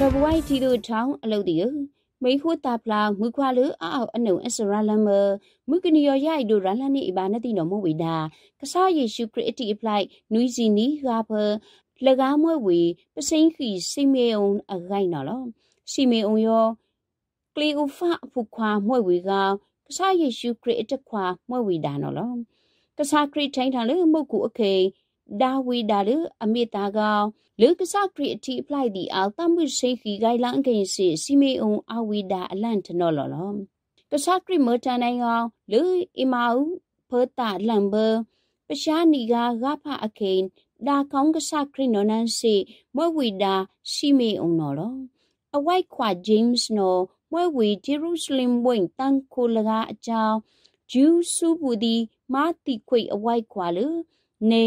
ထဘဝိုက်တီတို့ထောင်းအလုပ်တီကိုမိခုတာပလာငွေခွာလူအောက်အနုံအစရလမမုကနီယောရိုက်တို့ရလနိအဘာနတိနော်မဝိဒါကဆာယေရှုခရစ်တီအပလိုက်နွီဇီနီဂါဖ၎င်းမွေဝေပစိန်ခီစိမေုံအခိုင်နော်လောစိမေုံယောကလီဥဖအဖုခွာမွေဝေကောင်ကဆာယေရှုခရစ်တခွာမွေဝေဒါနော်လောကဆာခရစ်ထိုင်းထံလေမုတ်ကူအခေဒါဝီဒါလအမေတာကောင်လူကစခရီအတီပလိုက်ဒီအာတမ်ဝိရှိခီဂိုင်လန်ကင်စီစီမေအုံအဝီဒါအလန်တနော်လော်လော်ကစခရီမတန်နိုင်ကောင်လူအီမာအူဖေတာလမ်ဘပရှာနီကဂဖအကိန်ဒါကောင်းကစခရီနော်နန်စီမွေဝီဒါစီမေအုံနော်လော်အဝိုက်ခွာဂျိမ်းစ်နော်မွေဝီဂျေရုရှလင်ဝင်းတန်ခိုလကအကြောင်းဂျူးစုပူဒီမာတီခွေအဝိုက်ခွာလူနေ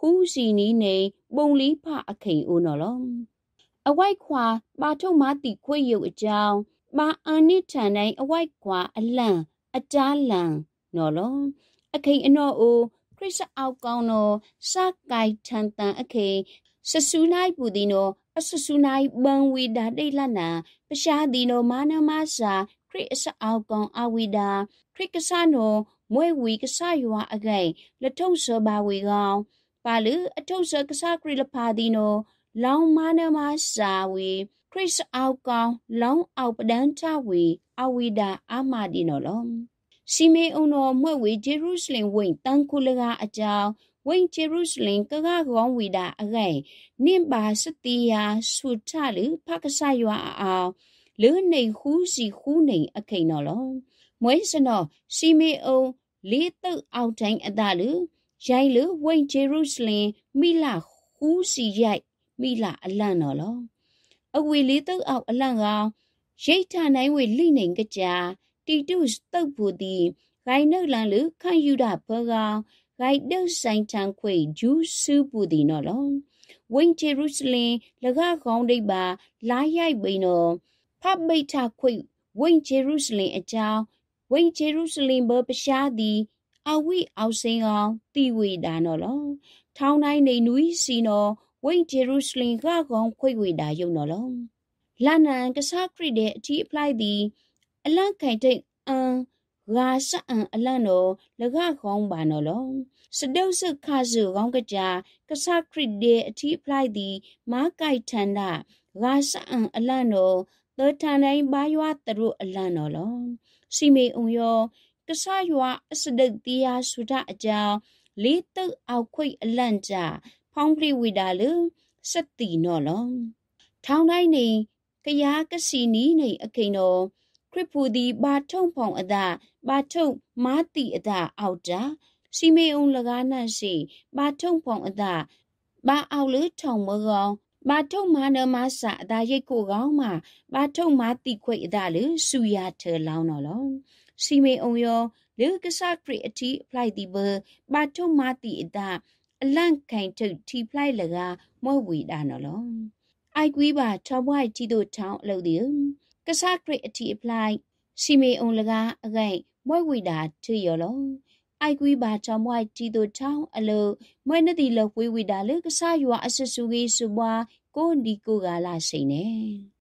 ခူးစီနီနေပုံလီဖအခိန်ဦးနော်လောအဝိုက်ခွာပါထုံမတိခွေရုပ်အကြောင်းပါအာနစ်ထန်တိုင်းအဝိုက်ခွာအလံအတားလံနော်လောအခိန်အနော်အိုခရစ်စအောက်ကောင်းနော်စကိုင်ထန်တန်အခိန်ဆဆူနိုင်ပူဒီနော်အဆဆူနိုင်ဘန်ဝီဒါဒိတ်လနာပရှားဒီနော်မာနမစာခရစ်စအောက်ကောင်းအဝီဒါခရစ်ကဆာနော်မွေဝီကဆာယွာအခိန်လထုံစောပါဝီကောင်းပါလူအထုဆကဆကရီလပါဒီနိုလောင်မနမစာဝေခရစ်အောက်ကောင်လောင်အောက်ပဒန်ချဝေအဝိဒာအာမဒီနိုလောစီမေအုံတော်မွဲ့ဝေဂျေရုရှလင်ဝိန်တန်ခုလကအကြောင်းဝိန်ဂျေရုရှလင်ကကကောင်းဝိဒာအကဲနင့်ပါစတိယာဆုထလူဖကဆယွာအောင်လေနေခူးစီခူးနေအခိန်တော်လောမွဲစနောစီမေအုံလေးတုတ်အောက်တိုင်းအတလူရိုင်းလူဝိန်ဂျေရုရှလင်မိလာခူးစီရိုက်မိလာအလန့်တော်လောအဝေလေးတုတ်အောင်အလန့်ကောင်ရိတ်ထနိုင်ဝေလိနေကြကြာတီတုတုတ်ဖို့သည်ဂိုင်နုတ်လန်လူခန့်ယူတာဘောကောင်ဂိုင်တုတ်ဆိုင်ချန်ခွေဂျူးဆူပူသည်နော်လောဝိန်ဂျေရုရှလင်လကခေါင်းဒိတ်ပါလာရိုက်ပိန်တော်ဖပိတ်ထခွေဝိန်ဂျေရုရှလင်အကြောင်းဝိန်ဂျေရုရှလင်ဘပရှားသည်အဝိအောင်စင်အောင်တိဝေဒါနော်လောထောင်းတိုင်းနေနူးစီနော်ဝိဂျေရုရှလင်ကကောင်ခွေဝေဒါယုံနော်လောလာနန်ကစားခရစ်တဲ့အထီးအပလိုက်သည်အလန့်ခိုင်တိတ်အန်ဂါစအန်အလန့်တော်လကကောင်ပါနော်လောစတုပ်စခါစုကောင်းကကြကစားခရစ်တဲ့အထီးအပလိုက်သည်မားကိုက်ထန်တာဂါစအန်အလန့်တော်သောထန်တိုင်းဘာယွာသူတို့အလန့်တော်လောစီမေုံယောကဆာယွာအစဒက်တီယာဆုဒအကြောင်းလေးတုတ်အောက်ခွိအလန့်ကြဖောင်းပရိဝိဒါလူစက်တီနော်လုံးထောင်းတိုင်းနေကရားကစီနီနေအကိန်တော်ခရစ်ဖူဒီဘာထုံဖောင်အသာဘာထုံမာတိအသာအောက်တာစီမေုံလကားနန့်စီဘာထုံဖောင်အသာဘာအောက်လူထောင်မကောင်ဘာထုံမာနမဆာအသာရိတ်ကိုကောင်းမှာဘာထုံမာတိခွိအသာလူစူရထေလောင်းတော်လုံးစီမေအုံယောလေကစားခရီအတီဖလိုက်တီဘဘာထုမာတီအတာအလန့်ခိုင်ထုတ်ထီဖလိုက်လကမွဲဝီတာနော်လောအိုက်ကွီးပါထဘွိုက်တီတို့ချောင်းအလုပ်တီကစားခရီအတီအဖလိုက်စီမေအုံလကအခိုင်မွဲဝီတာထီယောလောအိုက်ကွီးပါချောင်းမွိုက်တီတို့ချောင်းအလုပ်မွဲနတီလဝီဝီတာလေကစားရွာအဆဆူကြီးစပွားကိုဒီကိုကလာစိနေ